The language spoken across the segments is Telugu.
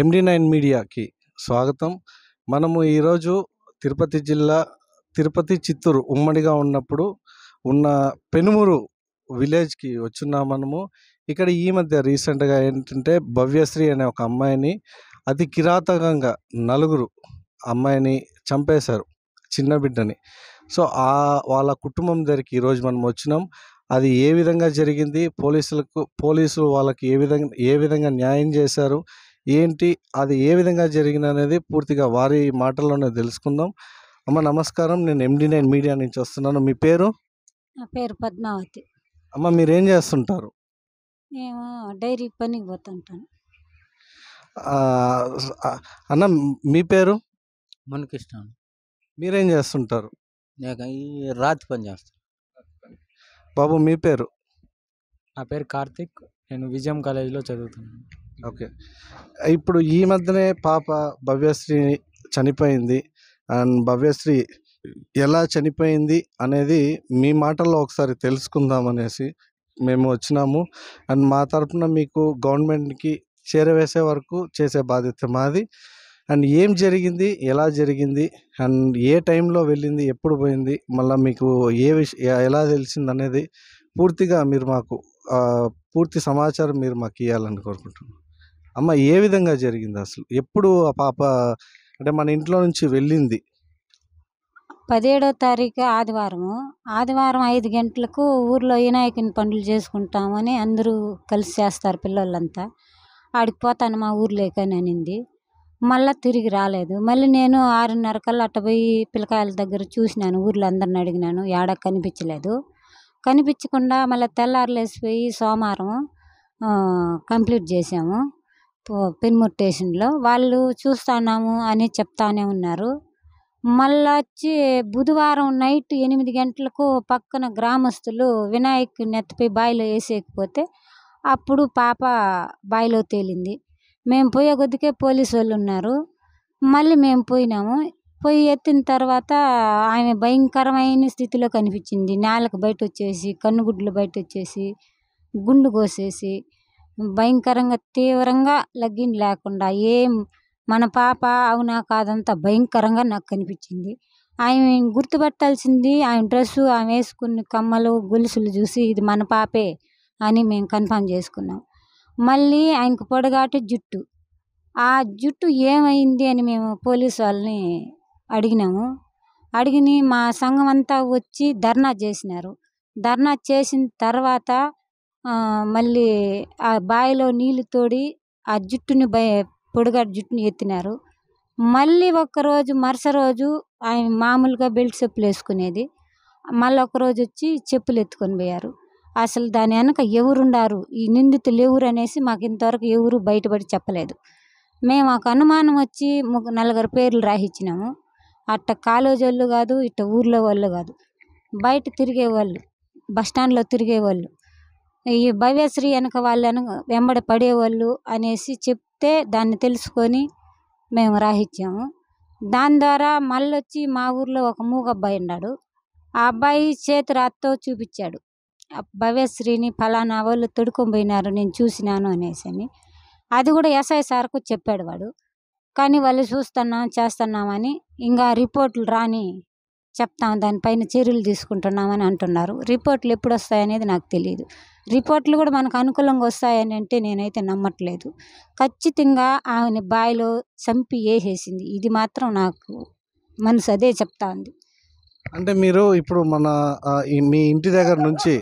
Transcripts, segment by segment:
ఎండి నైన్ మీడియాకి స్వాగతం మనము ఈరోజు తిరుపతి జిల్లా తిరుపతి చిత్తూరు ఉమ్మడిగా ఉన్నప్పుడు ఉన్న పెనుమూరు విలేజ్కి వచ్చున్నాం మనము ఇక్కడ ఈ మధ్య రీసెంట్గా ఏంటంటే భవ్యశ్రీ అనే ఒక అమ్మాయిని అతి కిరాతకంగా నలుగురు అమ్మాయిని చంపేశారు చిన్న బిడ్డని సో ఆ వాళ్ళ కుటుంబం దగ్గరికి ఈరోజు మనం వచ్చినాం అది ఏ విధంగా జరిగింది పోలీసులకు పోలీసులు వాళ్ళకి ఏ విధంగా ఏ విధంగా న్యాయం చేశారు ఏంటి అది ఏ విధంగా జరిగింది అనేది పూర్తిగా వారి మాటల్లోనే తెలుసుకుందాం అమ్మ నమస్కారం నేను ఎండి నైన్ మీడియా నుంచి వస్తున్నాను మీ పేరు నా పేరు పద్మావతి అమ్మ మీరేం చేస్తుంటారు మేము డైరీ పనికి పోతుంటాను అన్న మీ పేరు మనకిష్టం మీరేం చేస్తుంటారు నేను ఈ రాతి పని చేస్తాను బాబు మీ పేరు నా పేరు కార్తిక్ నేను విజయం కాలేజీలో చదువుతున్నాను ఓకే ఇప్పుడు ఈ మధ్యనే పాప భవ్యశ్రీ చనిపోయింది అండ్ భవ్యశ్రీ ఎలా చనిపోయింది అనేది మీ మాటల్లో ఒకసారి తెలుసుకుందాం అనేసి మేము వచ్చినాము అండ్ మా తరఫున మీకు గవర్నమెంట్కి చేరవేసే వరకు చేసే బాధ్యత మాది అండ్ ఏం జరిగింది ఎలా జరిగింది అండ్ ఏ టైంలో వెళ్ళింది ఎప్పుడు పోయింది మళ్ళీ మీకు ఏ విష ఎలా తెలిసింది అనేది పూర్తిగా మీరు మాకు పూర్తి సమాచారం మీరు మాకు ఇవ్వాలని కోరుకుంటున్నాను అమ్మ ఏ విధంగా జరిగింది అసలు ఎప్పుడు ఆ పాప అంటే మన ఇంట్లో నుంచి వెళ్ళింది పదిహేడో తారీఖు ఆదివారము ఆదివారం ఐదు గంటలకు ఊర్లో వినాయకుని పనులు చేసుకుంటామని అందరూ కలిసి చేస్తారు పిల్లలంతా ఆడికి పోతాను మా ఊర్లోకని అనింది మళ్ళీ తిరిగి రాలేదు మళ్ళీ నేను ఆరున్నర కల్లా అట్ట పోయి పిల్లకాయల దగ్గర చూసినాను ఊర్లో అందరిని అడిగినాను ఏడ కనిపించలేదు కనిపించకుండా మళ్ళీ తెల్లారులేసిపోయి సోమవారం కంప్లీట్ చేసాము పెనుమొట్టేసిన్లో వాళ్ళు చూస్తున్నాము అని చెప్తానే ఉన్నారు మళ్ళా వచ్చి బుధవారం నైట్ ఎనిమిది గంటలకు పక్కన గ్రామస్తులు వినాయకుడిని ఎత్తిపోయి బాయిలో వేసేయకపోతే అప్పుడు పాప బాయిలో తేలింది మేము పోయే కొద్దికే పోలీసు వాళ్ళు ఉన్నారు మళ్ళీ మేము పోయినాము పోయి ఎత్తిన తర్వాత ఆమె భయంకరమైన స్థితిలో కనిపించింది నేలకు బయట వచ్చేసి కన్నుగుడ్లు బయట వచ్చేసి గుండు కోసేసి భయంకరంగా తీవ్రంగా లగ్గిన లేకుండా ఏం మన పాప అవునా కాదంతా భయంకరంగా నాకు కనిపించింది ఆమె గుర్తుపట్టాల్సింది ఆమె డ్రెస్సు ఆమె వేసుకున్న కమ్మలు గొలుసులు చూసి ఇది మన పాపే అని మేము కన్ఫర్మ్ చేసుకున్నాం మళ్ళీ ఆయనకు పొడగాటి జుట్టు ఆ జుట్టు ఏమైంది అని మేము పోలీసు వాళ్ళని అడిగినాము అడిగిని మా సంఘం అంతా వచ్చి ధర్నా చేసినారు ధర్నా చేసిన తర్వాత మళ్ళీ ఆ బావిలో నీళ్ళు తోడి ఆ జుట్టుని బై పొడుగాటి జుట్టుని ఎత్తినారు మళ్ళీ ఒక్కరోజు మరుస రోజు ఆయన మామూలుగా బెల్ట్ చెప్పులు వేసుకునేది మళ్ళీ ఒకరోజు వచ్చి చెప్పులు ఎత్తుకొని పోయారు అసలు దాని వెనక ఎవరుండారు ఈ నిందితులు ఎవరు అనేసి మాకు ఇంతవరకు ఎవరు బయటపడి చెప్పలేదు మేము ఒక అనుమానం వచ్చి నలుగురు పేర్లు రాసిచ్చినాము అట్ట కాలేజీ వాళ్ళు కాదు ఇట్ట ఊర్లో వాళ్ళు కాదు బయట తిరిగేవాళ్ళు బస్ స్టాండ్లో తిరిగేవాళ్ళు ఈ భవ్యశ్రీ వెనక వాళ్ళను వెంబడి పడేవాళ్ళు అనేసి చెప్తే దాన్ని తెలుసుకొని మేము రాహిత్యాము దాని ద్వారా మళ్ళీ వచ్చి మా ఊర్లో ఒక మూగబ్బాయి ఉన్నాడు ఆ అబ్బాయి చేతి రాత్తో చూపించాడు భవ్యశ్రీని ఫలానా వాళ్ళు తొడుకొని పోయినారు నేను చూసినాను అనేసి అని అది కూడా ఎస్ఐ సార్కు చెప్పాడు వాడు కానీ వాళ్ళు చూస్తున్నాం చేస్తున్నామని ఇంకా రిపోర్ట్లు రాని చెప్తాం దానిపైన చర్యలు తీసుకుంటున్నామని అంటున్నారు రిపోర్ట్లు ఎప్పుడు వస్తాయనేది నాకు తెలియదు రిపోర్ట్లు కూడా మనకు అనుకూలంగా వస్తాయని అంటే నేనైతే నమ్మట్లేదు ఖచ్చితంగా ఆమెని బాయిలో చంపి వేసేసింది ఇది మాత్రం నాకు మనసు అదే చెప్తా ఉంది అంటే మీరు ఇప్పుడు మన మీ ఇంటి దగ్గర నుంచి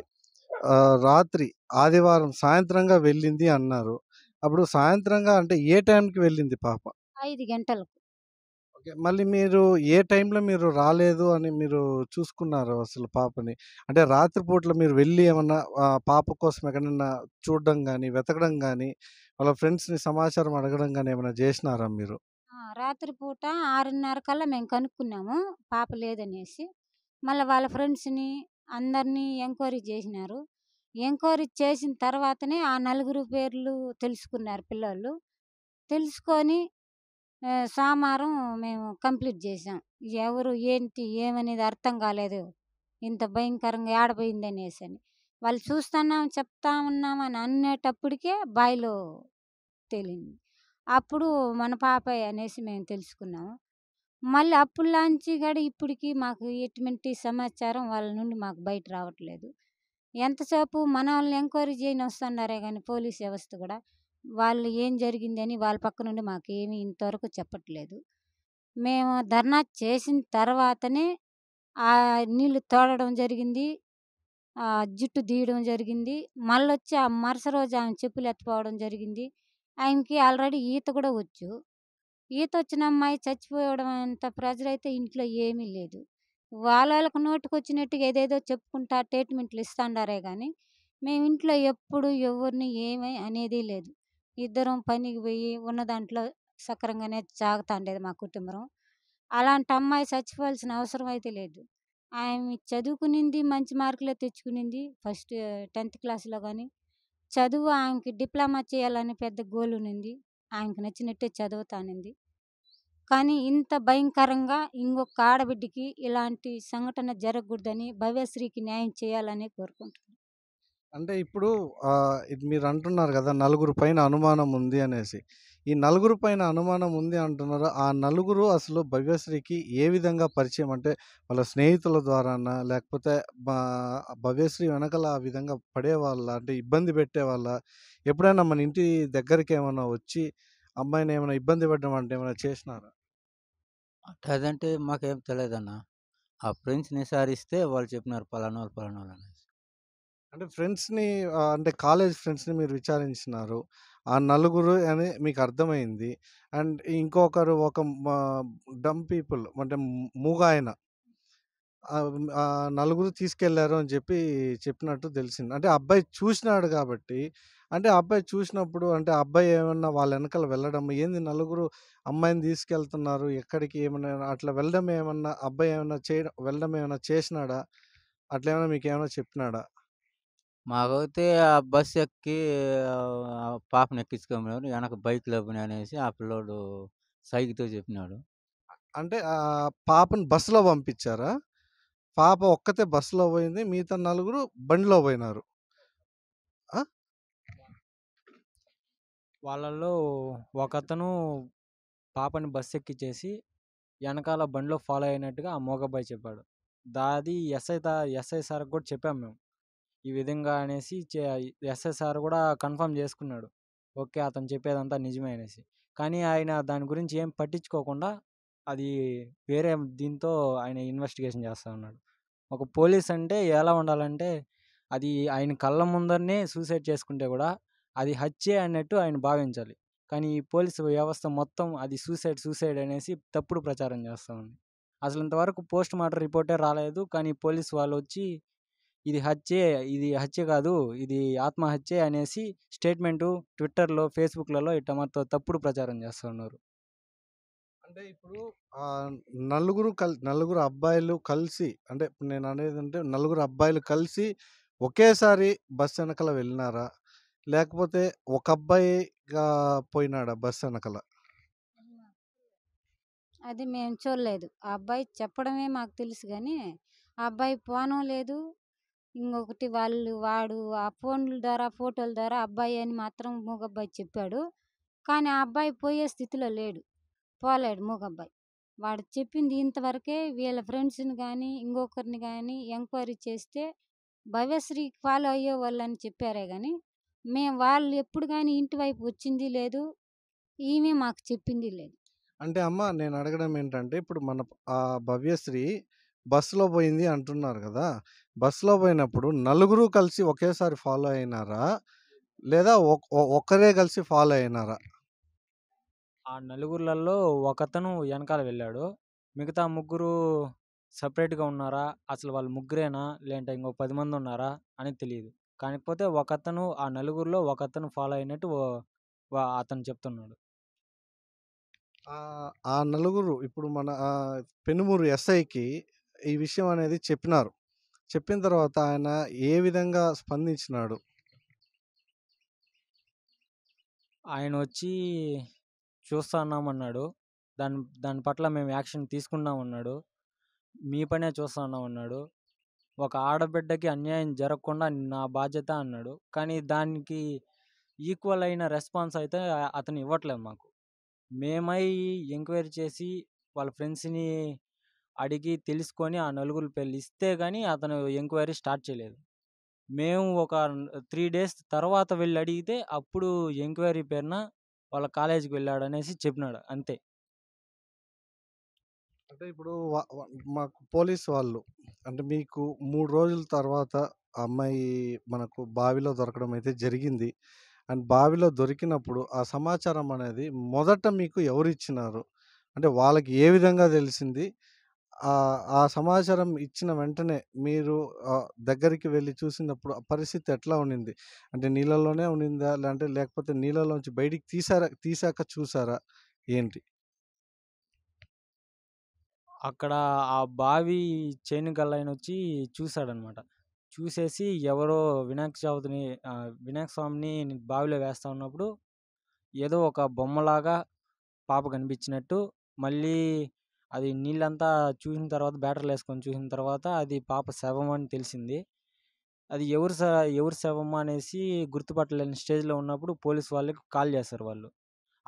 రాత్రి ఆదివారం సాయంత్రంగా వెళ్ళింది అన్నారు అప్పుడు సాయంత్రంగా అంటే ఏ టైంకి వెళ్ళింది పాప ఐదు గంటలకు ఓకే మళ్ళీ మీరు ఏ టైంలో మీరు రాలేదు అని మీరు చూసుకున్నారు అసలు పాపని అంటే రాత్రిపూటలో మీరు వెళ్ళి ఏమన్నా పాప కోసం ఎక్కడన్నా చూడడం కానీ వెతకడం కానీ వాళ్ళ ఫ్రెండ్స్ని సమాచారం అడగడం కానీ ఏమైనా చేసినారా మీరు రాత్రిపూట ఆరున్నర కల్లా మేము కనుక్కున్నాము పాప లేదనేసి మళ్ళీ వాళ్ళ ఫ్రెండ్స్ని అందరినీ ఎంక్వైరీ చేసినారు ఎంక్వైరీ చేసిన తర్వాతనే ఆ నలుగురు పేర్లు తెలుసుకున్నారు పిల్లలు తెలుసుకొని సోమవారం మేము కంప్లీట్ చేసాం ఎవరు ఏంటి ఏమనేది అర్థం కాలేదు ఇంత భయంకరంగా ఏడబోయింది అనేసి అని వాళ్ళు చూస్తున్నాం చెప్తా ఉన్నాం అని అనేటప్పటికే బాయిలో తేలింది అప్పుడు మన పాప అనేసి మేము తెలుసుకున్నాము మళ్ళీ లాంచి గడి ఇప్పటికీ మాకు ఎటువంటి సమాచారం వాళ్ళ నుండి మాకు బయట రావట్లేదు ఎంతసేపు మన వాళ్ళని ఎంక్వైరీ చేయని వస్తున్నారే కానీ పోలీస్ వ్యవస్థ కూడా వాళ్ళు ఏం జరిగింది అని వాళ్ళ పక్క నుండి మాకేమీ ఇంతవరకు చెప్పట్లేదు మేము ధర్నా చేసిన తర్వాతనే ఆ నీళ్ళు తోడడం జరిగింది ఆ జుట్టు తీయడం జరిగింది మళ్ళీ వచ్చి ఆ మరుస రోజు ఆమె చెప్పులు ఎత్తపోవడం జరిగింది ఆయనకి ఆల్రెడీ ఈత కూడా వచ్చు ఈత వచ్చిన అమ్మాయి చచ్చిపోవడం అంత అయితే ఇంట్లో ఏమీ లేదు వాళ్ళ వాళ్ళకు నోటికి వచ్చినట్టుగా ఏదేదో చెప్పుకుంటా ట్రీట్మెంట్లు ఇస్తాండారే కానీ మేము ఇంట్లో ఎప్పుడు ఎవరిని ఏమీ అనేది లేదు ఇద్దరం పనికి పోయి ఉన్న దాంట్లో సక్రంగానే సాగుతూ ఉండేది మా కుటుంబం అలాంటి అమ్మాయి చచ్చిపోవాల్సిన అవసరం అయితే లేదు ఆమె చదువుకునింది మంచి మార్కులే తెచ్చుకునింది ఫస్ట్ టెన్త్ క్లాస్లో కానీ చదువు ఆమెకి డిప్లొమా చేయాలని పెద్ద గోల్ ఉన్నింది ఆమెకు నచ్చినట్టే చదువుతానింది కానీ ఇంత భయంకరంగా ఇంకొక ఆడబిడ్డకి ఇలాంటి సంఘటన జరగకూడదని భవ్యశ్రీకి న్యాయం చేయాలని కోరుకుంటున్నాను అంటే ఇప్పుడు ఇది మీరు అంటున్నారు కదా నలుగురు పైన అనుమానం ఉంది అనేసి. ఈ నలుగురు పైన అనుమానం ఉంది అంటున్నారు. ఆ నలుగురు అసలు భవ్యశ్రీకి ఏ విధంగా పరిచయం? అంటే వాళ్ళ స్నేహితుల ద్వారానా? లేకపోతే బా భవ్యశ్రీ వెనకాల ఆ విధంగా పడేవాళ్ళ అంటే ఇబ్బంది పెట్టేవాళ్ళ ఎప్పుడైనా మన ఇంటి దగ్గరికి ఏమైనా వచ్చి అమ్మాయిని ఏమైనా ఇబ్బంది పెట్టడం అంటే ఏమైనా చేసినారా? అదంటే మాకేం తెలియదన్నా ఆ ఫ్రెండ్స్‌ని నిసారిస్తే వాళ్ళు చెప్పినారు పలానోళ్ళు పలానోళ్ళని. అంటే ఫ్రెండ్స్‌ని అంటే కాలేజ్ ఫ్రెండ్స్‌ని మీరు విచారించినారు. ఆ నలుగురు అని మీకు అర్థమైంది. అండ్ ఇంకొకరు ఒక డమ్ పీపుల్ అంటే మూగాయన. నలుగురు తీసుకెళ్లారు అని చెప్పి చెప్పినట్టు తెలిసింది. అంటే అబ్బాయి చూసినాడు కాబట్టి, అంటే అబ్బాయి చూసినప్పుడు అంటే అబ్బాయి ఏమన్నా వాళ్ళ వెనకాల వెళ్ళడం, "ఏంది నలుగురు అమ్మాయిని తీసుకెళ్తున్నారు ఎక్కడికి?" ఏమైనా అట్లా వెళ్ళడం ఏమన్నా అబ్బాయి ఏమైనా చేయడం వెళ్ళడం ఏమైనా చేసినాడా? మీకు ఏమైనా చెప్పినాడా? మాకైతే ఆ బస్సు ఎక్కి పాపను ఎక్కించుకోమన్నారు వెనక బైక్ లేపని అనేసి ఆ పిల్లోడు సైకితో చెప్పినాడు అంటే ఆ పాపను బస్సులో పంపించారా పాప ఒక్కతే బస్సులో పోయింది మిగతా నలుగురు బండిలో పోయినారు వాళ్ళలో వాళ్ళల్లో ఒకతను పాపని బస్ ఎక్కిచ్చేసి వెనకాల బండిలో ఫాలో అయినట్టుగా ఆ మోగబాయ్ చెప్పాడు దాది ఎస్ఐ ఎస్ఐ సార్కి కూడా చెప్పాము మేము ఈ విధంగా అనేసి చే ఎస్ఎస్ఆర్ కూడా కన్ఫర్మ్ చేసుకున్నాడు ఓకే అతను చెప్పేదంతా నిజమే అనేసి కానీ ఆయన దాని గురించి ఏం పట్టించుకోకుండా అది వేరే దీంతో ఆయన ఇన్వెస్టిగేషన్ చేస్తూ ఉన్నాడు ఒక పోలీస్ అంటే ఎలా ఉండాలంటే అది ఆయన కళ్ళ ముందరనే సూసైడ్ చేసుకుంటే కూడా అది హత్యే అన్నట్టు ఆయన భావించాలి కానీ ఈ పోలీసు వ్యవస్థ మొత్తం అది సూసైడ్ సూసైడ్ అనేసి తప్పుడు ప్రచారం చేస్తూ ఉంది అసలు ఇంతవరకు పోస్ట్ మార్టం రిపోర్టే రాలేదు కానీ పోలీస్ వాళ్ళు వచ్చి ఇది హత్యే ఇది హత్య కాదు ఇది ఆత్మహత్యే అనేసి స్టేట్మెంటు ట్విట్టర్లో ఫేస్బుక్లలో ఇట్ట మాతో తప్పుడు ప్రచారం చేస్తున్నారు అంటే ఇప్పుడు నలుగురు కల్ నలుగురు అబ్బాయిలు కలిసి అంటే ఇప్పుడు నేను అనేది అంటే నలుగురు అబ్బాయిలు కలిసి ఒకేసారి బస్ వెనకల వెళ్ళినారా లేకపోతే ఒక అబ్బాయిగా పోయినాడా బస్ వెనకల అది మేము చూడలేదు ఆ అబ్బాయి చెప్పడమే మాకు తెలుసు కానీ ఆ అబ్బాయి పోనో లేదు ఇంకొకటి వాళ్ళు వాడు ఆ ఫోన్ల ద్వారా ఫోటోల ద్వారా అబ్బాయి అని మాత్రం మూగబ్బాయి చెప్పాడు కానీ ఆ అబ్బాయి పోయే స్థితిలో లేడు పోలేడు మూగబ్బాయి వాడు చెప్పింది ఇంతవరకే వీళ్ళ ఫ్రెండ్స్ని కానీ ఇంకొకరిని కానీ ఎంక్వైరీ చేస్తే భవ్యశ్రీకి ఫాలో అయ్యే వాళ్ళని చెప్పారే కానీ మేము వాళ్ళు ఎప్పుడు కానీ ఇంటి వైపు వచ్చింది లేదు ఈమె మాకు చెప్పింది లేదు అంటే అమ్మ నేను అడగడం ఏంటంటే ఇప్పుడు మన ఆ భవ్యశ్రీ బస్సులో పోయింది అంటున్నారు కదా బస్సులో పోయినప్పుడు నలుగురు కలిసి ఒకేసారి ఫాలో అయినారా లేదా ఒక్కరే కలిసి ఫాలో అయినారా ఆ నలుగురులలో ఒకతను వెనకాల వెళ్ళాడు మిగతా ముగ్గురు సపరేట్గా ఉన్నారా అసలు వాళ్ళు ముగ్గురేనా లేదంటే ఇంకో పది మంది ఉన్నారా అని తెలియదు కాకపోతే ఒకతను ఆ నలుగురిలో ఒకతను ఫాలో అయినట్టు అతను చెప్తున్నాడు ఆ నలుగురు ఇప్పుడు మన పెనుమూరు ఎస్ఐకి ఈ విషయం అనేది చెప్పినారు చెప్పిన తర్వాత ఆయన ఏ విధంగా స్పందించినాడు ఆయన వచ్చి చూస్తా ఉన్నామన్నాడు దాని దాని పట్ల మేము యాక్షన్ తీసుకున్నామన్నాడు మీ పనే ఉన్నామన్నాడు ఒక ఆడబిడ్డకి అన్యాయం జరగకుండా నా బాధ్యత అన్నాడు కానీ దానికి ఈక్వల్ అయిన రెస్పాన్స్ అయితే అతను ఇవ్వట్లేదు మాకు మేమై ఎంక్వైరీ చేసి వాళ్ళ ఫ్రెండ్స్ని అడిగి తెలుసుకొని ఆ నలుగురు పెళ్ళి ఇస్తే కానీ అతను ఎంక్వైరీ స్టార్ట్ చేయలేదు మేము ఒక త్రీ డేస్ తర్వాత వెళ్ళి అడిగితే అప్పుడు ఎంక్వైరీ పేరున వాళ్ళ కాలేజీకి వెళ్ళాడు అనేసి చెప్పినాడు అంతే అంటే ఇప్పుడు మాకు పోలీస్ వాళ్ళు అంటే మీకు మూడు రోజుల తర్వాత అమ్మాయి మనకు బావిలో దొరకడం అయితే జరిగింది అండ్ బావిలో దొరికినప్పుడు ఆ సమాచారం అనేది మొదట మీకు ఎవరు ఇచ్చినారు అంటే వాళ్ళకి ఏ విధంగా తెలిసింది ఆ సమాచారం ఇచ్చిన వెంటనే మీరు దగ్గరికి వెళ్ళి చూసినప్పుడు ఆ పరిస్థితి ఎట్లా ఉండింది? అంటే నీళ్ళలోనే ఉండిందా? లేదంటే లేకపోతే నీళ్ళలోంచి బయటికి తీసారా తీసాక చూసారా? ఏంటి? అక్కడ ఆ బావి చేను వచ్చి చూసాడనమాట. చూసేసి ఎవరో వినాయక చవితిని వినాయక స్వామిని బావిలో వేస్తా ఉన్నప్పుడు, ఏదో ఒక బొమ్మలాగా పాప కనిపించినట్టు మళ్ళీ అది నీళ్ళంతా చూసిన తర్వాత బ్యాటర్లు వేసుకొని చూసిన తర్వాత అది పాప శవం అని తెలిసింది అది ఎవరు స ఎవరు శవం అనేసి గుర్తుపట్టలేని స్టేజ్లో ఉన్నప్పుడు పోలీస్ వాళ్ళకి కాల్ చేస్తారు వాళ్ళు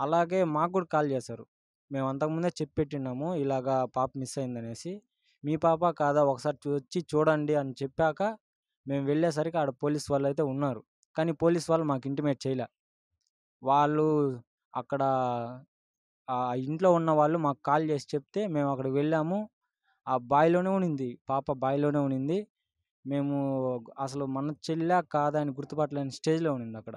అలాగే మాకు కూడా కాల్ చేశారు మేము అంతకుముందే చెప్పి పెట్టినాము ఇలాగా పాప మిస్ అయిందనేసి మీ పాప కాదా ఒకసారి వచ్చి చూడండి అని చెప్పాక మేము వెళ్ళేసరికి ఆడ పోలీస్ వాళ్ళు అయితే ఉన్నారు కానీ పోలీస్ వాళ్ళు మాకు ఇంటిమేట్ చేయలే వాళ్ళు అక్కడ ఆ ఇంట్లో ఉన్న వాళ్ళు మాకు కాల్ చేసి చెప్తే మేము అక్కడికి వెళ్ళాము ఆ బావిలోనే ఉన్నింది పాప బావిలోనే ఉన్నింది మేము అసలు మన చెల్లె కాదా అని గుర్తుపట్టలేని స్టేజ్లో ఉన్నింది అక్కడ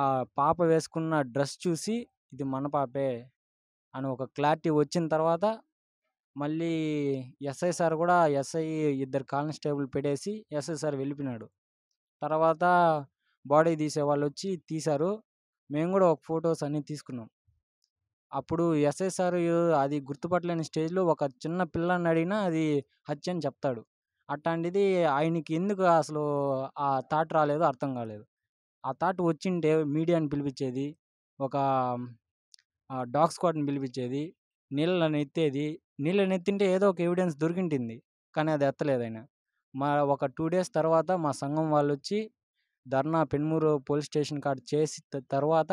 ఆ పాప వేసుకున్న డ్రెస్ చూసి ఇది మన పాపే అని ఒక క్లారిటీ వచ్చిన తర్వాత మళ్ళీ ఎస్ఐ సార్ కూడా ఎస్ఐ ఇద్దరు కానిస్టేబుల్ పెట్టేసి ఎస్ఐ సార్ వెళ్ళిపోయినాడు తర్వాత బాడీ తీసే వాళ్ళు వచ్చి తీశారు మేము కూడా ఒక ఫొటోస్ అన్నీ తీసుకున్నాం అప్పుడు ఎస్ఐ అది గుర్తుపట్టలేని స్టేజ్లో ఒక చిన్న పిల్లని అడిగినా అది హత్య అని చెప్తాడు అట్లాంటిది ఆయనకి ఎందుకు అసలు ఆ థాట్ రాలేదు అర్థం కాలేదు ఆ థాట్ వచ్చింటే మీడియాని పిలిపించేది ఒక డాగ్ స్క్వాడ్ని పిలిపించేది నీళ్ళని ఎత్తేది నీళ్ళని ఎత్తింటే ఏదో ఒక ఎవిడెన్స్ దొరికింటుంది కానీ అది ఎత్తలేదు ఆయన మా ఒక టూ డేస్ తర్వాత మా సంఘం వాళ్ళు వచ్చి ధర్నా పెన్మూరు పోలీస్ స్టేషన్ కాడ చేసి తర్వాత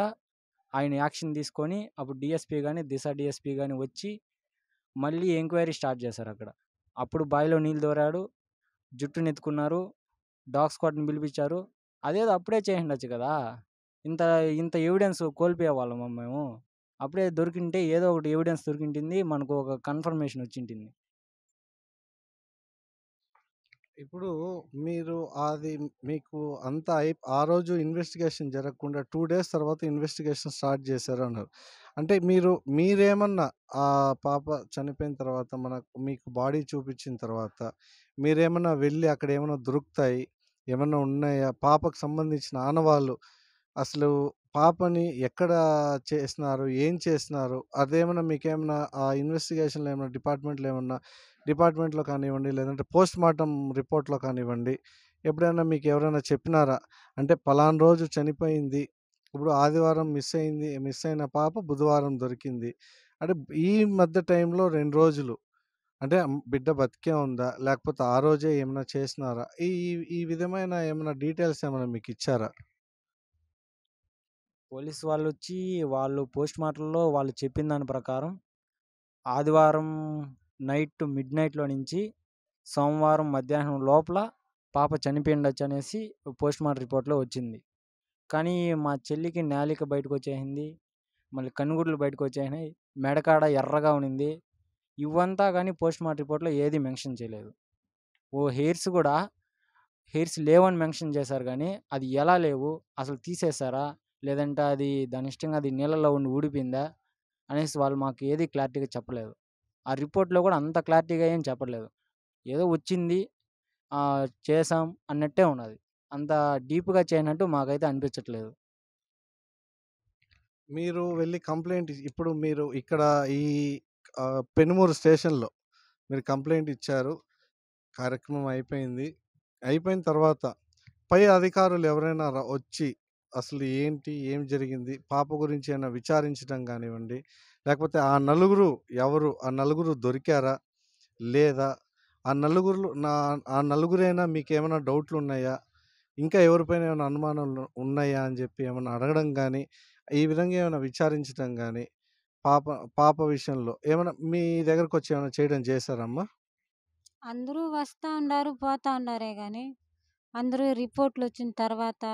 ఆయన యాక్షన్ తీసుకొని అప్పుడు డిఎస్పీ కానీ దిశ డిఎస్పీ కానీ వచ్చి మళ్ళీ ఎంక్వైరీ స్టార్ట్ చేశారు అక్కడ అప్పుడు బాయిలో నీళ్ళు దోరాడు జుట్టు నెత్తుకున్నారు డాగ్ స్క్వాడ్ని పిలిపించారు అదేదో అప్పుడే చేయండొచ్చు కదా ఇంత ఇంత ఎవిడెన్స్ కోల్పోయేవాళ్ళం మేము అప్పుడే దొరికింటే ఏదో ఒకటి ఎవిడెన్స్ దొరికింటుంది మనకు ఒక కన్ఫర్మేషన్ వచ్చింటుంది ఇప్పుడు మీరు అది మీకు అంతా అయి ఆ రోజు ఇన్వెస్టిగేషన్ జరగకుండా టూ డేస్ తర్వాత ఇన్వెస్టిగేషన్ స్టార్ట్ చేశారు అన్నారు. అంటే మీరు మీరేమన్నా ఆ పాప చనిపోయిన తర్వాత మనకు మీకు బాడీ చూపించిన తర్వాత మీరేమన్నా వెళ్ళి అక్కడ ఏమైనా దొరుకుతాయి? ఏమన్నా ఉన్నాయా? పాపకు సంబంధించిన ఆనవాళ్ళు అసలు పాపని ఎక్కడ చేసినారు? ఏం చేసినారు? అదేమన్నా మీకేమన్నా ఆ ఇన్వెస్టిగేషన్‌లో ఏమన్నా డిపార్ట్‌మెంట్‌లో ఏమన్నా డిపార్ట్మెంట్లో కానివ్వండి లేదంటే పోస్ట్ మార్టం రిపోర్ట్లో కానివ్వండి ఎప్పుడైనా మీకు ఎవరైనా చెప్పినారా అంటే పలానా రోజు చనిపోయింది ఇప్పుడు ఆదివారం మిస్ అయింది మిస్ అయిన పాప బుధవారం దొరికింది అంటే ఈ మధ్య టైంలో రెండు రోజులు అంటే బిడ్డ బతికే ఉందా లేకపోతే ఆ రోజే ఏమైనా చేసినారా ఈ ఈ విధమైన ఏమైనా డీటెయిల్స్ ఏమైనా మీకు ఇచ్చారా పోలీస్ వాళ్ళు వచ్చి వాళ్ళు పోస్ట్ మార్టంలో వాళ్ళు చెప్పిన దాని ప్రకారం ఆదివారం నైట్ మిడ్ నైట్లో నుంచి సోమవారం మధ్యాహ్నం లోపల పాప చనిపోయిండొచ్చు అనేసి పోస్ట్ మార్టం రిపోర్ట్లో వచ్చింది కానీ మా చెల్లికి నాలిక బయటకు వచ్చేసింది మళ్ళీ కనుగుడ్లు బయటకు వచ్చేసినాయి మెడకాడ ఎర్రగా ఉన్నింది ఇవంతా కానీ పోస్ట్ మార్టం రిపోర్ట్లో ఏది మెన్షన్ చేయలేదు ఓ హెయిర్స్ కూడా హెయిర్స్ లేవని మెన్షన్ చేశారు కానీ అది ఎలా లేవు అసలు తీసేశారా లేదంటే అది దాని ఇష్టంగా అది నీళ్ళలో ఉండి ఊడిపోయిందా అనేసి వాళ్ళు మాకు ఏది క్లారిటీగా చెప్పలేదు ఆ రిపోర్ట్లో కూడా అంత క్లారిటీగా ఏం చెప్పలేదు ఏదో వచ్చింది చేసాం అన్నట్టే ఉన్నది అంత డీప్గా చేయనట్టు మాకైతే అనిపించట్లేదు మీరు వెళ్ళి కంప్లైంట్ ఇప్పుడు మీరు ఇక్కడ ఈ పెనుమూరు స్టేషన్లో మీరు కంప్లైంట్ ఇచ్చారు కార్యక్రమం అయిపోయింది అయిపోయిన తర్వాత పై అధికారులు ఎవరైనా వచ్చి అసలు ఏంటి ఏం జరిగింది పాప గురించి ఏమైనా విచారించడం కానివ్వండి లేకపోతే ఆ నలుగురు ఎవరు ఆ నలుగురు దొరికారా లేదా ఆ నలుగురు నా ఆ నలుగురైనా మీకు ఏమైనా డౌట్లు ఉన్నాయా ఇంకా ఎవరిపైన ఏమైనా అనుమానాలు ఉన్నాయా అని చెప్పి ఏమైనా అడగడం కానీ ఈ విధంగా ఏమైనా విచారించడం కానీ పాప పాప విషయంలో ఏమైనా మీ దగ్గరకు వచ్చి ఏమైనా చేయడం చేశారమ్మా అందరూ వస్తూ ఉన్నారు పోతూ ఉండారే కానీ అందరూ రిపోర్ట్లు వచ్చిన తర్వాత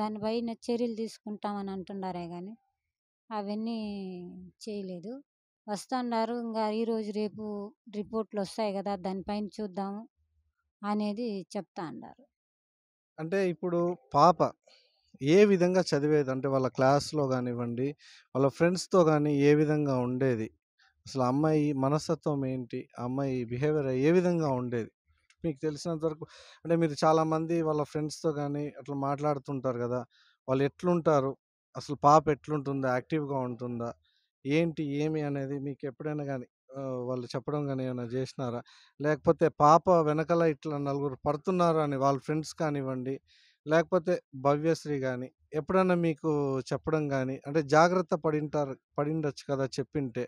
దానిపైన చర్యలు తీసుకుంటామని అంటున్నారే కానీ అవన్నీ చేయలేదు వస్తున్నారు ఇంకా ఈరోజు రేపు రిపోర్ట్లు వస్తాయి కదా దానిపైన చూద్దాము అనేది చెప్తా అన్నారు అంటే ఇప్పుడు పాప ఏ విధంగా చదివేది అంటే వాళ్ళ క్లాస్లో కానివ్వండి వాళ్ళ ఫ్రెండ్స్తో కానీ ఏ విధంగా ఉండేది అసలు అమ్మాయి మనస్తత్వం ఏంటి అమ్మాయి బిహేవియర్ ఏ విధంగా ఉండేది మీకు తెలిసినంత వరకు అంటే మీరు చాలామంది వాళ్ళ ఫ్రెండ్స్తో కానీ అట్లా మాట్లాడుతుంటారు కదా వాళ్ళు ఎట్లుంటారు అసలు పాప ఎట్లుంటుందా? యాక్టివ్‌గా ఉంటుందా? ఏంటి? ఏమి? అనేది మీకు ఎప్పుడైనా కానీ వాళ్ళు చెప్పడం కానీ ఏమైనా చేసినారా లేకపోతే పాప వెనకాల ఇట్లా నలుగురు పడుతున్నారు అని వాళ్ళ ఫ్రెండ్స్ కానివ్వండి, లేకపోతే భవ్యశ్రీ కానీ ఎప్పుడన్నా మీకు చెప్పడం కానీ అంటే జాగ్రత్త పడింటారు పడిండొచ్చు కదా! చెప్పింటే.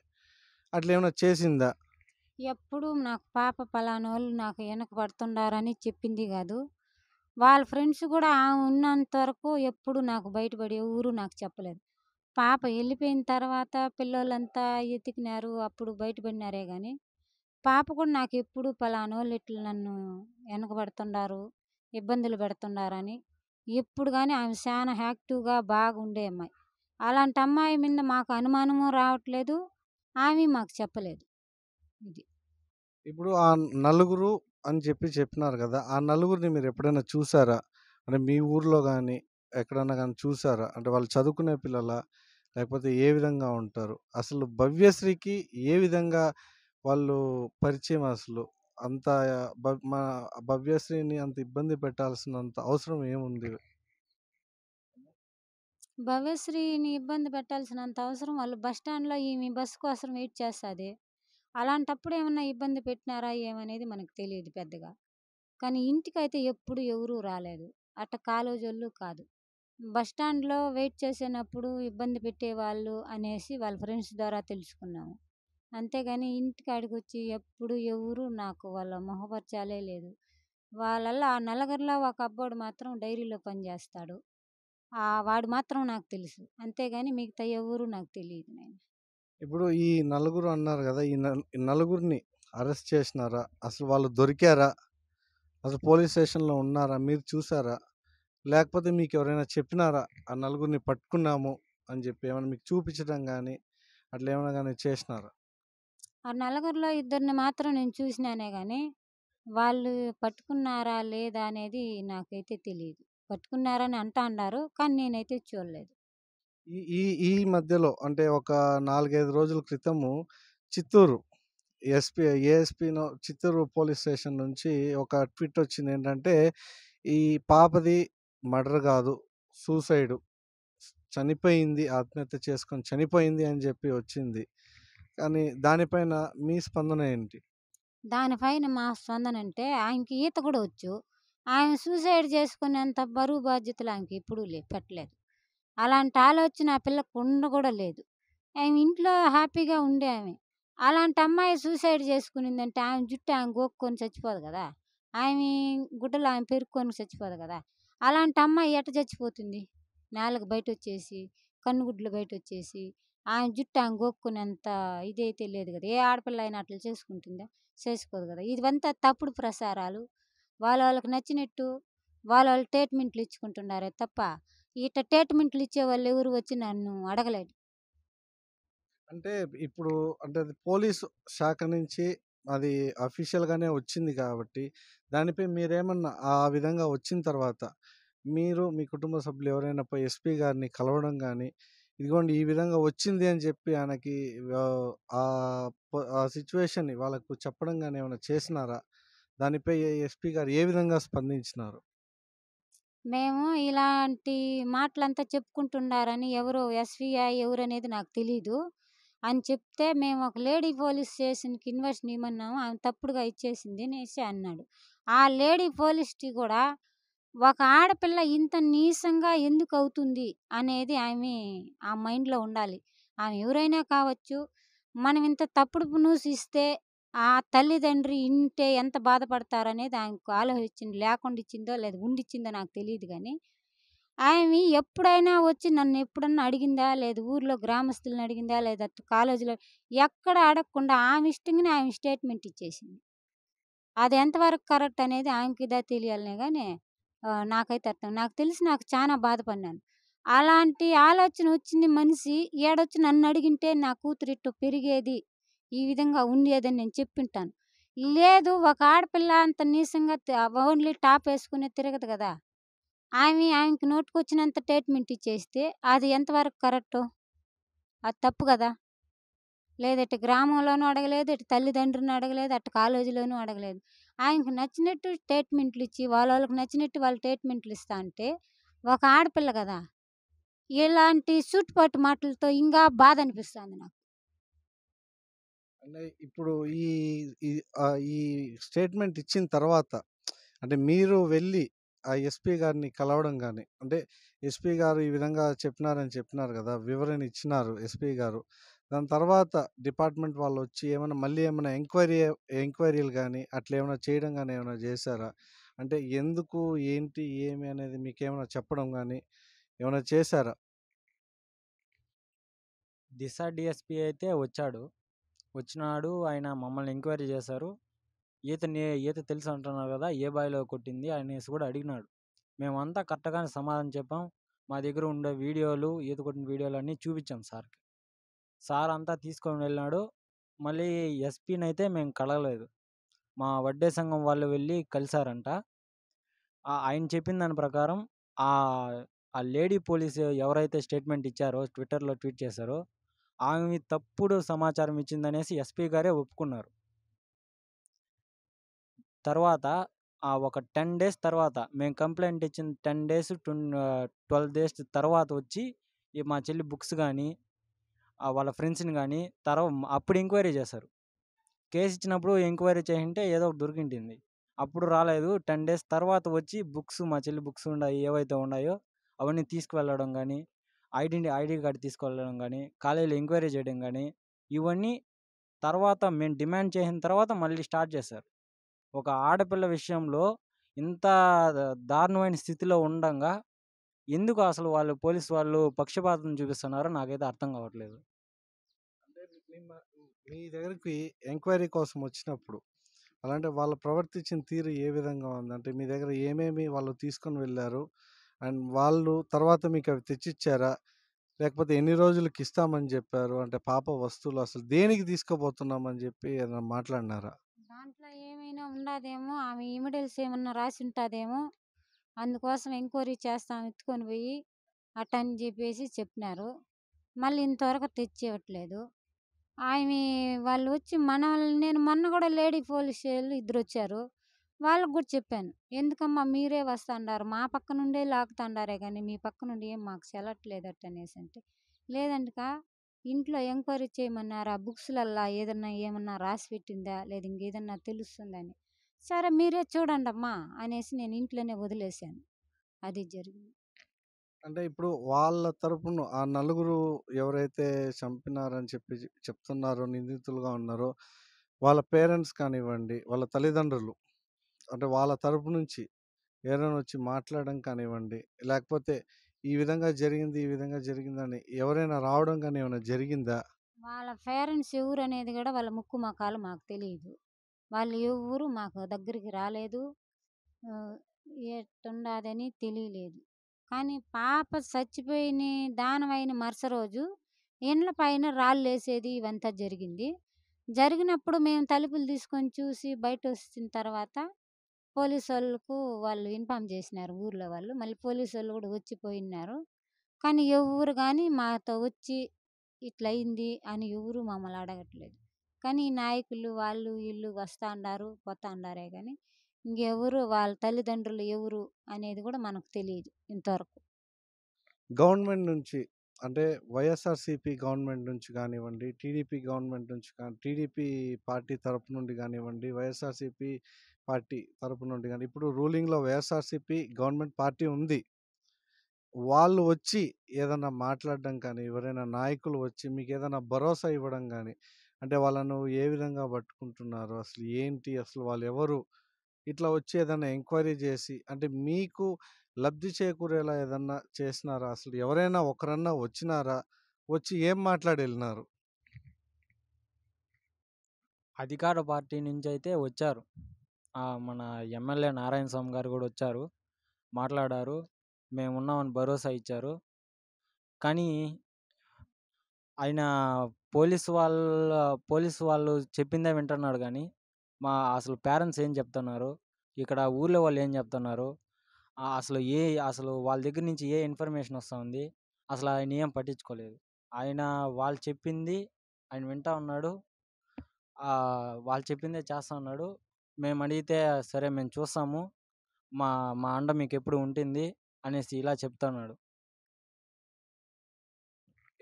అట్లా ఏమైనా చేసిందా? ఎప్పుడు నాకు పాప పలానోళ్ళు నాకు వెనక పడుతుండారని చెప్పింది కాదు వాళ్ళ ఫ్రెండ్స్ కూడా ఆమె ఉన్నంత వరకు ఎప్పుడు నాకు బయటపడే ఊరు నాకు చెప్పలేదు పాప వెళ్ళిపోయిన తర్వాత పిల్లలంతా ఎతికినారు అప్పుడు బయటపడినారే కానీ పాప కూడా నాకు ఎప్పుడు పలానోళ్ళు ఇట్లా నన్ను వెనకబడుతున్నారు ఇబ్బందులు పెడుతున్నారని ఎప్పుడు కానీ ఆమె చాలా యాక్టివ్గా బాగుండే అమ్మాయి అలాంటి అమ్మాయి మీద మాకు అనుమానము రావట్లేదు ఆమె మాకు చెప్పలేదు ఇది ఇప్పుడు ఆ నలుగురు అని చెప్పి చెప్పినారు కదా! ఆ నలుగురిని మీరు ఎప్పుడైనా చూసారా? అంటే మీ ఊర్లో కానీ ఎక్కడన్నా కానీ చూసారా? అంటే వాళ్ళు చదువుకునే పిల్లల లేకపోతే ఏ విధంగా ఉంటారు? అసలు 'భవ్యశ్రీకి' ఏ విధంగా వాళ్ళు పరిచయం అసలు? అంత భ మా 'భవ్యశ్రీని' అంత ఇబ్బంది పెట్టాల్సినంత అవసరం ఏముంది? 'భవ్యశ్రీని' ఇబ్బంది పెట్టాల్సినంత అవసరం వాళ్ళు బస్‌స్టాండ్‌లో ఈమె బస్సు కోసం వెయిట్ చేస్తుంది అలాంటప్పుడు ఏమన్నా ఇబ్బంది పెట్టినారా ఏమనేది మనకు తెలియదు పెద్దగా కానీ ఇంటికైతే ఎప్పుడు ఎవరూ రాలేదు అట్ట కాలేజోళ్ళు కాదు బస్టాండ్లో వెయిట్ చేసేటప్పుడు ఇబ్బంది పెట్టేవాళ్ళు అనేసి వాళ్ళ ఫ్రెండ్స్ ద్వారా తెలుసుకున్నాము అంతేగాని ఇంటికాడికి వచ్చి ఎప్పుడు ఎవరు నాకు వాళ్ళ మొహపరచాలే లేదు వాళ్ళ ఆ నలగర్లో ఒక అబ్బాడు మాత్రం డైరీలో పనిచేస్తాడు వాడు మాత్రం నాకు తెలుసు అంతేగాని మిగతా ఎవరు నాకు తెలియదు నేను ఇప్పుడు ఈ నలుగురు అన్నారు కదా ఈ నలుగురిని అరెస్ట్ చేసినారా అసలు వాళ్ళు దొరికారా అసలు పోలీస్ స్టేషన్లో ఉన్నారా మీరు చూసారా లేకపోతే మీకు ఎవరైనా చెప్పినారా ఆ నలుగురిని పట్టుకున్నాము అని చెప్పి ఏమైనా మీకు చూపించడం కానీ అట్లా ఏమైనా కానీ చేసినారా ఆ నలుగురిలో ఇద్దరిని మాత్రం నేను చూసినానే కానీ వాళ్ళు పట్టుకున్నారా లేదా అనేది నాకైతే తెలియదు పట్టుకున్నారని అంటా అన్నారు కానీ నేనైతే చూడలేదు ఈ ఈ ఈ మధ్యలో అంటే ఒక నాలుగైదు రోజుల క్రితము చిత్తూరు ఎస్‌పీ ఏఎస్‌పీ‌నో చిత్తూరు పోలీస్ స్టేషన్ నుంచి ఒక ట్వీట్ వచ్చింది ఏంటంటే "ఈ పాపది మర్డర్ కాదు. సూసైడు. చనిపోయింది. ఆత్మహత్య చేసుకొని చనిపోయింది" అని చెప్పి వచ్చింది. కానీ దానిపైన మీ స్పందన ఏంటి? దానిపైన మా స్పందన అంటే ఆయనకి ఈత కూడా వచ్చు. ఆయన సూసైడ్ చేసుకునేంత బరువు బాధ్యతలు ఆయనకి ఎప్పుడూ లే పెట్టలేదు. అలాంటి ఆలోచన ఆ పిల్లకు ఉండ కూడా లేదు ఆమె ఇంట్లో హ్యాపీగా ఉండే ఆమె అలాంటి అమ్మాయి సూసైడ్ చేసుకునిందంటే ఆమె జుట్టు ఆమె గోక్కొని చచ్చిపోదు కదా ఆమె గుడ్డలు ఆమె పెరుక్కొని చచ్చిపోదు కదా అలాంటి అమ్మాయి ఎట చచ్చిపోతుంది నాలుగు బయట వచ్చేసి కన్నుగుడ్లు బయట వచ్చేసి ఆమె జుట్టు ఆమె గోక్కునేంత ఇదైతే లేదు కదా ఏ ఆడపిల్ల అయినా అట్లా చేసుకుంటుందో చేసుకోదు కదా ఇదంతా తప్పుడు ప్రసారాలు వాళ్ళ వాళ్ళకి నచ్చినట్టు వాళ్ళ వాళ్ళు ట్రీట్మెంట్లు ఇచ్చుకుంటున్నారే తప్ప ఇట ట్రీట్మెంట్లు ఇచ్చే వాళ్ళు ఎవరు వచ్చి నన్ను అడగలేదు అంటే ఇప్పుడు అంటే అది పోలీసు శాఖ నుంచి అది అఫీషియల్గానే వచ్చింది కాబట్టి దానిపై మీరేమన్నా ఆ విధంగా వచ్చిన తర్వాత మీరు మీ కుటుంబ సభ్యులు ఎవరైనా పోయి ఎస్పీ గారిని కలవడం కానీ ఇదిగోండి ఈ విధంగా వచ్చింది అని చెప్పి ఆయనకి ఆ సిచ్యువేషన్ వాళ్ళకు చెప్పడం కానీ ఏమైనా చేసినారా దానిపై ఎస్పీ గారు ఏ విధంగా స్పందించినారు మేము ఇలాంటి మాటలంతా చెప్పుకుంటున్నారని ఎవరో ఎస్విఐ ఎవరు అనేది నాకు తెలీదు అని చెప్తే మేము ఒక లేడీ పోలీస్ స్టేషన్కి ఇన్వెస్ట్ని ఇవ్వమన్నాము ఆమె తప్పుడుగా ఇచ్చేసింది అనేసి అన్నాడు ఆ లేడీ పోలీస్కి కూడా ఒక ఆడపిల్ల ఇంత నీసంగా ఎందుకు అవుతుంది అనేది ఆమె ఆ మైండ్లో ఉండాలి ఆమె ఎవరైనా కావచ్చు మనం ఇంత తప్పుడు న్యూస్ ఇస్తే ఆ తల్లిదండ్రి ఇంటే ఎంత బాధపడతారనేది ఆయనకు ఆలోచించింది లేకుండా ఇచ్చిందో లేదా ఉండిచ్చిందో నాకు తెలియదు కానీ ఆమె ఎప్పుడైనా వచ్చి నన్ను ఎప్పుడన్నా అడిగిందా లేదా ఊర్లో గ్రామస్తులను అడిగిందా లేదా కాలేజీలో ఎక్కడ అడగకుండా ఆమె ఇష్టంగానే ఆమె స్టేట్మెంట్ ఇచ్చేసింది అది ఎంతవరకు కరెక్ట్ అనేది ఆమెకి ఇదా తెలియాలనే కానీ నాకైతే అర్థం నాకు తెలిసి నాకు చాలా బాధపడినాను అలాంటి ఆలోచన వచ్చింది మనిషి ఏడొచ్చి నన్ను అడిగింటే నా కూతురిట్టు పెరిగేది ఈ విధంగా ఉంది నేను చెప్పింటాను లేదు ఒక ఆడపిల్ల అంత నీసంగా ఓన్లీ టాప్ వేసుకునే తిరగదు కదా ఆమె ఆమెకి వచ్చినంత ట్రీట్మెంట్ ఇచ్చేస్తే అది ఎంతవరకు కరెక్టు అది తప్పు కదా లేదు ఇటు గ్రామంలోనూ అడగలేదు ఇటు తల్లిదండ్రులను అడగలేదు అటు కాలేజీలోనూ అడగలేదు ఆయనకు నచ్చినట్టు ట్రీట్మెంట్లు ఇచ్చి వాళ్ళ వాళ్ళకి నచ్చినట్టు వాళ్ళు ట్రీట్మెంట్లు ఇస్తా అంటే ఒక ఆడపిల్ల కదా ఇలాంటి సూట్పాటు మాటలతో ఇంకా బాధ అనిపిస్తుంది నాకు అంటే ఇప్పుడు ఈ ఈ ఈ స్టేట్మెంట్ ఇచ్చిన తర్వాత అంటే మీరు వెళ్ళి ఆ ఎస్పీ గారిని కలవడం కానీ అంటే ఎస్పీ గారు ఈ విధంగా చెప్పినారని చెప్పినారు కదా వివరణ ఇచ్చినారు ఎస్పీ గారు దాని తర్వాత డిపార్ట్మెంట్ వాళ్ళు వచ్చి ఏమైనా మళ్ళీ ఏమైనా ఎంక్వైరీ ఎంక్వైరీలు కానీ అట్లా ఏమైనా చేయడం కానీ ఏమైనా చేశారా అంటే ఎందుకు ఏంటి ఏమి అనేది మీకు ఏమైనా చెప్పడం కానీ ఏమైనా చేశారా దిశ డిఎస్పీ అయితే వచ్చాడు వచ్చినాడు ఆయన మమ్మల్ని ఎంక్వైరీ చేశారు ఈత నే ఈత తెలుసు అంటున్నారు కదా ఏ బాయిలో కొట్టింది అనేసి కూడా అడిగినాడు మేమంతా కరెక్ట్గానే సమాధానం చెప్పాం మా దగ్గర ఉండే వీడియోలు ఈత కొట్టిన వీడియోలు అన్నీ చూపించాం సార్కి సార్ అంతా తీసుకొని వెళ్ళినాడు మళ్ళీ ఎస్పీని అయితే మేము కలగలేదు మా వడ్డే సంఘం వాళ్ళు వెళ్ళి కలిసారంట ఆయన చెప్పిన దాని ప్రకారం ఆ లేడీ పోలీసు ఎవరైతే స్టేట్మెంట్ ఇచ్చారో ట్విట్టర్లో ట్వీట్ చేశారో ఆమె తప్పుడు సమాచారం ఇచ్చిందనేసి ఎస్పీ గారే ఒప్పుకున్నారు తర్వాత ఆ ఒక టెన్ డేస్ తర్వాత మేము కంప్లైంట్ ఇచ్చిన టెన్ డేస్ ట్వెల్వ్ డేస్ తర్వాత వచ్చి మా చెల్లి బుక్స్ కానీ వాళ్ళ ఫ్రెండ్స్ని కానీ తర్వాత అప్పుడు ఎంక్వైరీ చేశారు కేసు ఇచ్చినప్పుడు ఎంక్వైరీ చేయంటే ఏదో దొరికింటుంది అప్పుడు రాలేదు టెన్ డేస్ తర్వాత వచ్చి బుక్స్ మా చెల్లి బుక్స్ ఉన్నాయి ఏవైతే ఉన్నాయో అవన్నీ తీసుకువెళ్ళడం కానీ ఐడెంటి ఐడి కార్డు తీసుకెళ్ళడం కానీ కాలేజీలో ఎంక్వైరీ చేయడం కానీ ఇవన్నీ తర్వాత మేము డిమాండ్ చేసిన తర్వాత మళ్ళీ స్టార్ట్ చేశారు ఒక ఆడపిల్ల విషయంలో ఇంత దారుణమైన స్థితిలో ఉండగా ఎందుకు అసలు వాళ్ళు పోలీస్ వాళ్ళు పక్షపాతం చూపిస్తున్నారో నాకైతే అర్థం కావట్లేదు మీ దగ్గరికి ఎంక్వైరీ కోసం వచ్చినప్పుడు అలాంటి వాళ్ళు ప్రవర్తించిన తీరు ఏ విధంగా ఉందంటే మీ దగ్గర ఏమేమి వాళ్ళు తీసుకొని వెళ్ళారు అండ్ వాళ్ళు తర్వాత మీకు అవి తెచ్చిచ్చారా లేకపోతే ఎన్ని రోజులకి ఇస్తామని చెప్పారు అంటే పాప వస్తువులు అసలు దేనికి తీసుకోబోతున్నామని చెప్పి ఏదైనా మాట్లాడినారా దాంట్లో ఏమైనా ఉండదేమో ఆమె ఇమిడల్స్ ఏమన్నా రాసి ఉంటుందేమో అందుకోసం ఎంక్వైరీ చేస్తాం ఎత్తుకొని పోయి అటని చెప్పేసి చెప్పినారు మళ్ళీ ఇంతవరకు తెచ్చేయట్లేదు ఆమె వాళ్ళు వచ్చి మన నేను మొన్న కూడా లేడీ పోలీసు వాళ్ళు ఇద్దరు వచ్చారు వాళ్ళకు కూడా చెప్పాను ఎందుకమ్మా మీరే వస్తాండారు మా పక్క నుండే లాగుతాండారే కానీ మీ పక్క నుండి ఏం మాకు చెల్లట్లేదట అనేసి అంటే లేదంట ఇంట్లో ఎంక్వైరీ చేయమన్నారు ఆ బుక్స్లల్లా ఏదన్నా ఏమన్నా రాసి పెట్టిందా లేదా ఇంకేదన్నా తెలుస్తుందని సరే మీరే చూడండి అమ్మా అనేసి నేను ఇంట్లోనే వదిలేశాను అది జరిగింది అంటే ఇప్పుడు వాళ్ళ తరపున ఆ నలుగురు ఎవరైతే చంపినారని చెప్పి చెప్తున్నారో నిందితులుగా ఉన్నారో వాళ్ళ పేరెంట్స్ కానివ్వండి వాళ్ళ తల్లిదండ్రులు అంటే వాళ్ళ తరపు నుంచి ఎవరైనా వచ్చి మాట్లాడడం కానివ్వండి లేకపోతే ఈ విధంగా జరిగింది ఈ విధంగా జరిగిందని ఎవరైనా రావడం కానీ ఏమైనా జరిగిందా వాళ్ళ పేరెంట్స్ ఎవరు అనేది కూడా వాళ్ళ ముక్కు కాలు మాకు తెలియదు వాళ్ళు ఎవరు మాకు దగ్గరికి రాలేదు ఎట్టుండదని తెలియలేదు కానీ పాప చచ్చిపోయిన దానమైన మరుస రోజు ఇండ్ల పైన రాళ్ళు వేసేది ఇవంతా జరిగింది జరిగినప్పుడు మేము తలుపులు తీసుకొని చూసి బయట వచ్చిన తర్వాత పోలీసు వాళ్ళకు వాళ్ళు ఇన్ఫామ్ చేసినారు ఊర్లో వాళ్ళు మళ్ళీ పోలీసు వాళ్ళు కూడా వచ్చి పోయినారు కానీ ఎవరు కానీ మాతో వచ్చి ఇట్లయింది అని ఎవరు మమ్మల్ని అడగట్లేదు కానీ నాయకులు వాళ్ళు వీళ్ళు వస్తూ ఉన్నారు పోతా ఉన్నారే కానీ ఇంకెవరు వాళ్ళ తల్లిదండ్రులు ఎవరు అనేది కూడా మనకు తెలియదు ఇంతవరకు గవర్నమెంట్ నుంచి అంటే వైఎస్ఆర్సీపీ గవర్నమెంట్ నుంచి కానివ్వండి టీడీపీ గవర్నమెంట్ నుంచి కానీ టీడీపీ పార్టీ తరపు నుండి కానివ్వండి వైఎస్ఆర్సీపీ పార్టీ తరపు నుండి కానీ ఇప్పుడు రూలింగ్లో వైఎస్ఆర్సిపి గవర్నమెంట్ పార్టీ ఉంది వాళ్ళు వచ్చి ఏదైనా మాట్లాడడం కానీ ఎవరైనా నాయకులు వచ్చి మీకు ఏదైనా భరోసా ఇవ్వడం కానీ అంటే వాళ్ళను ఏ విధంగా పట్టుకుంటున్నారు అసలు ఏంటి అసలు వాళ్ళు ఎవరు ఇట్లా వచ్చి ఏదైనా ఎంక్వైరీ చేసి అంటే మీకు లబ్ధి చేకూరేలా ఏదన్నా చేసినారా అసలు ఎవరైనా ఒకరన్నా వచ్చినారా వచ్చి ఏం మాట్లాడి వెళ్ళినారు అధికార పార్టీ నుంచి అయితే వచ్చారు మన ఎమ్మెల్యే నారాయణ స్వామి గారు కూడా వచ్చారు మాట్లాడారు మేమున్నామని భరోసా ఇచ్చారు కానీ ఆయన పోలీస్ వాళ్ళ పోలీస్ వాళ్ళు చెప్పిందే వింటున్నాడు కానీ మా అసలు పేరెంట్స్ ఏం చెప్తున్నారు ఇక్కడ ఊర్లో వాళ్ళు ఏం చెప్తున్నారు అసలు ఏ అసలు వాళ్ళ దగ్గర నుంచి ఏ ఇన్ఫర్మేషన్ వస్తుంది అసలు ఆయన ఏం పట్టించుకోలేదు ఆయన వాళ్ళు చెప్పింది ఆయన వింటా ఉన్నాడు వాళ్ళు చెప్పిందే చేస్తా ఉన్నాడు మేము అడిగితే సరే మేము చూస్తాము మా మా అండ మీకు ఎప్పుడు ఉంటుంది అనేసి ఇలా చెప్తున్నాడు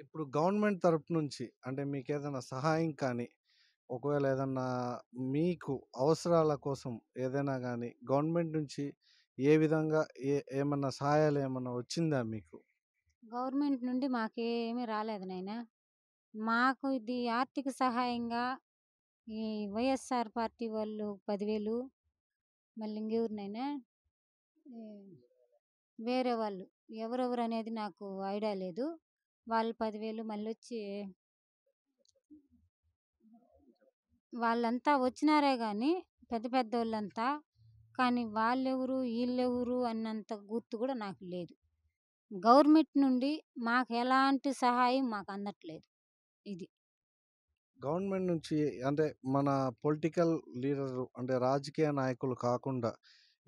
ఇప్పుడు గవర్నమెంట్ తరపు నుంచి అంటే మీకు ఏదైనా సహాయం కానీ ఒకవేళ ఏదన్నా మీకు అవసరాల కోసం ఏదైనా కానీ గవర్నమెంట్ నుంచి ఏ విధంగా ఏ ఏమన్నా సహాయాలు ఏమన్నా వచ్చిందా మీకు గవర్నమెంట్ నుండి మాకేమీ రాలేదు నాయన మాకు ఇది ఆర్థిక సహాయంగా ఈ వైఎస్ఆర్ పార్టీ వాళ్ళు పదివేలు మళ్ళీ ఇంకెవరినైనా వేరే వాళ్ళు ఎవరెవరు అనేది నాకు ఐడియా లేదు వాళ్ళు పదివేలు మళ్ళీ వచ్చి వాళ్ళంతా వచ్చినారే కానీ పెద్ద పెద్ద వాళ్ళంతా కానీ వాళ్ళెవరు వీళ్ళెవరు అన్నంత గుర్తు కూడా నాకు లేదు గవర్నమెంట్ నుండి మాకు ఎలాంటి సహాయం మాకు అందట్లేదు ఇది గవర్నమెంట్ నుంచి అంటే మన పొలిటికల్ లీడర్ అంటే రాజకీయ నాయకులు కాకుండా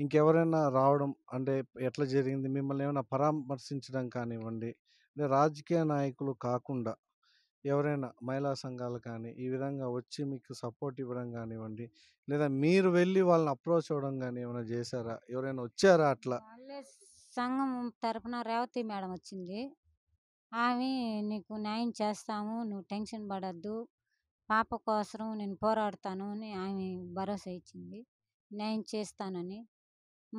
ఇంకెవరైనా రావడం అంటే ఎట్లా జరిగింది మిమ్మల్ని ఏమైనా పరామర్శించడం కానివ్వండి అంటే రాజకీయ నాయకులు కాకుండా ఎవరైనా మహిళా సంఘాలు కానీ ఈ విధంగా వచ్చి మీకు సపోర్ట్ ఇవ్వడం కానివ్వండి లేదా మీరు వెళ్ళి వాళ్ళని అప్రోచ్ అవ్వడం కానీ ఏమైనా చేశారా ఎవరైనా వచ్చారా అట్లా సంఘం తరపున రేవతి మేడం వచ్చింది ఆమె నీకు న్యాయం చేస్తాము నువ్వు టెన్షన్ పడద్దు పాప కోసం నేను పోరాడతాను అని ఆమె భరోసా ఇచ్చింది న్యాయం చేస్తానని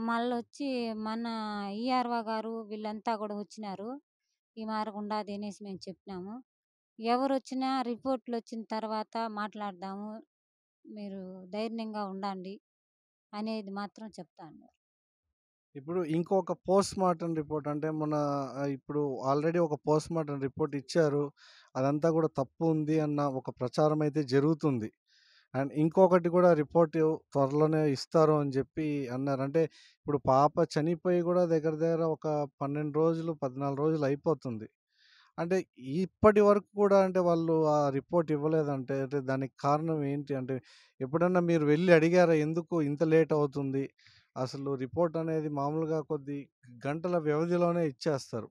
మళ్ళీ వచ్చి మన ఈఆర్వా గారు వీళ్ళంతా కూడా వచ్చినారు ఈ మార్గం ఉండదు అనేసి మేము చెప్పినాము ఎవరు వచ్చినా రిపోర్ట్లు వచ్చిన తర్వాత మాట్లాడదాము మీరు ధైర్యంగా ఉండండి అనేది మాత్రం చెప్తాను ఇప్పుడు ఇంకొక పోస్ట్ మార్టం రిపోర్ట్ అంటే మన ఇప్పుడు ఆల్రెడీ ఒక పోస్ట్ మార్టం రిపోర్ట్ ఇచ్చారు అదంతా కూడా తప్పు ఉంది అన్న ఒక ప్రచారం అయితే జరుగుతుంది అండ్ ఇంకొకటి కూడా రిపోర్ట్ త్వరలోనే ఇస్తారు అని చెప్పి అన్నారు అంటే ఇప్పుడు పాప చనిపోయి కూడా దగ్గర దగ్గర ఒక పన్నెండు రోజులు పద్నాలుగు రోజులు అయిపోతుంది అంటే ఇప్పటి వరకు కూడా అంటే వాళ్ళు ఆ రిపోర్ట్ ఇవ్వలేదంటే అంటే దానికి కారణం ఏంటి అంటే ఎప్పుడన్నా మీరు వెళ్ళి అడిగారా ఎందుకు ఇంత లేట్ అవుతుంది అసలు రిపోర్ట్ అనేది మామూలుగా కొద్ది గంటల వ్యవధిలోనే ఇచ్చేస్తారు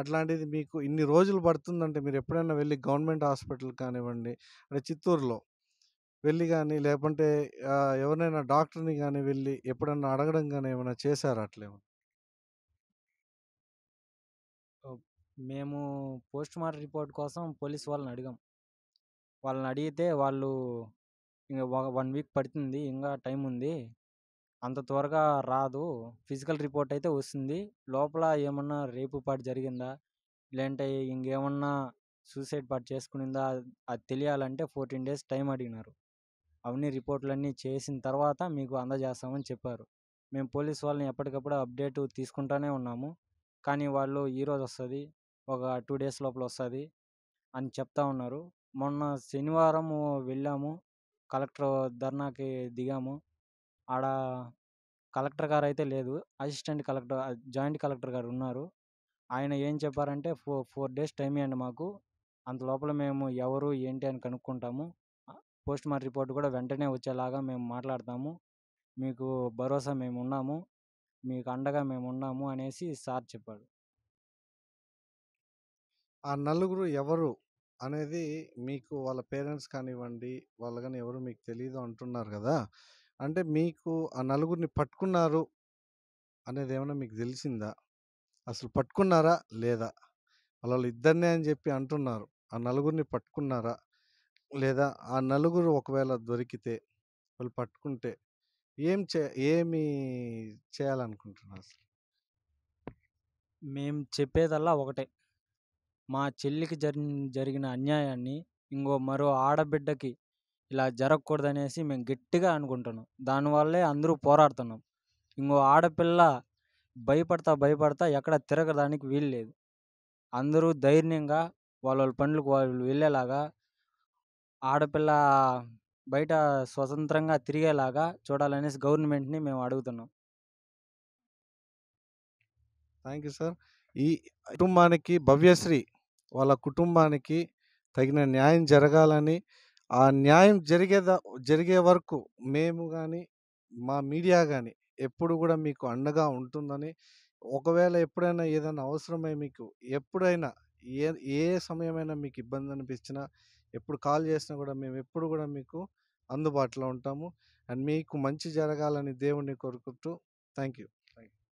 అట్లాంటిది మీకు ఇన్ని రోజులు పడుతుందంటే మీరు ఎప్పుడైనా వెళ్ళి గవర్నమెంట్ హాస్పిటల్ కానివ్వండి అంటే చిత్తూరులో వెళ్ళి కానీ లేకుంటే ఎవరైనా డాక్టర్ని కానీ వెళ్ళి ఎప్పుడన్నా అడగడం కానీ ఏమైనా చేశారా అట్లేమో మేము పోస్ట్ మార్టం రిపోర్ట్ కోసం పోలీస్ వాళ్ళని అడిగాం వాళ్ళని అడిగితే వాళ్ళు ఇంకా వన్ వీక్ పడుతుంది ఇంకా టైం ఉంది అంత త్వరగా రాదు ఫిజికల్ రిపోర్ట్ అయితే వస్తుంది లోపల ఏమన్నా రేపు పాటు జరిగిందా లేదంటే ఇంకేమన్నా సూసైడ్ పాటు చేసుకునిందా అది తెలియాలంటే ఫోర్టీన్ డేస్ టైం అడిగినారు అవన్నీ రిపోర్ట్లన్నీ చేసిన తర్వాత మీకు అందజేస్తామని చెప్పారు మేము పోలీస్ వాళ్ళని ఎప్పటికప్పుడు అప్డేట్ తీసుకుంటూనే ఉన్నాము కానీ వాళ్ళు ఈరోజు వస్తుంది ఒక టూ డేస్ లోపల వస్తుంది అని చెప్తా ఉన్నారు మొన్న శనివారం వెళ్ళాము కలెక్టర్ ధర్నాకి దిగాము ఆడ కలెక్టర్ గారు అయితే లేదు అసిస్టెంట్ కలెక్టర్ జాయింట్ కలెక్టర్ గారు ఉన్నారు ఆయన ఏం చెప్పారంటే ఫోర్ ఫోర్ డేస్ టైం ఇవ్వండి మాకు అంత లోపల మేము ఎవరు ఏంటి అని కనుక్కుంటాము పోస్ట్ మార్ట్ రిపోర్ట్ కూడా వెంటనే వచ్చేలాగా మేము మాట్లాడతాము మీకు భరోసా మేము ఉన్నాము మీకు అండగా మేము ఉన్నాము అనేసి సార్ చెప్పాడు ఆ నలుగురు ఎవరు అనేది మీకు వాళ్ళ పేరెంట్స్ కానివ్వండి వాళ్ళు కానీ ఎవరు మీకు తెలియదు అంటున్నారు కదా అంటే మీకు ఆ నలుగురిని పట్టుకున్నారు అనేది ఏమైనా మీకు తెలిసిందా? అసలు పట్టుకున్నారా? లేదా? వాళ్ళు ఇద్దరినే అని చెప్పి అంటున్నారు. ఆ నలుగురిని పట్టుకున్నారా? లేదా ఆ నలుగురు ఒకవేళ దొరికితే, వాళ్ళు పట్టుకుంటే ఏం చే ఏమి అసలు మేము చెప్పేదల్లా ఒకటే. మా చెల్లికి జరిన్ జరిగిన అన్యాయాన్ని ఇంకో మరో ఆడబిడ్డకి ఇలా జరగకూడదనేసి మేము గట్టిగా అనుకుంటున్నాం దానివల్లే అందరూ పోరాడుతున్నాం ఇంకో ఆడపిల్ల భయపడతా భయపడతా ఎక్కడ తిరగడానికి వీలు లేదు అందరూ ధైర్యంగా వాళ్ళ వాళ్ళ పనులకు వాళ్ళు వెళ్ళేలాగా ఆడపిల్ల బయట స్వతంత్రంగా తిరిగేలాగా చూడాలనేసి గవర్నమెంట్ని మేము అడుగుతున్నాం థ్యాంక్ యూ సార్ ఈ కుటుంబానికి భవ్యశ్రీ వాళ్ళ కుటుంబానికి తగిన న్యాయం జరగాలని ఆ న్యాయం జరిగేదా జరిగే వరకు మేము కానీ మా మీడియా కానీ ఎప్పుడు కూడా మీకు అండగా ఉంటుందని ఒకవేళ ఎప్పుడైనా ఏదైనా అవసరమై మీకు ఎప్పుడైనా ఏ ఏ సమయమైనా మీకు ఇబ్బంది అనిపించినా ఎప్పుడు కాల్ చేసినా కూడా మేము ఎప్పుడు కూడా మీకు అందుబాటులో ఉంటాము అండ్ మీకు మంచి జరగాలని దేవుణ్ణి కోరుకుంటూ థ్యాంక్ యూ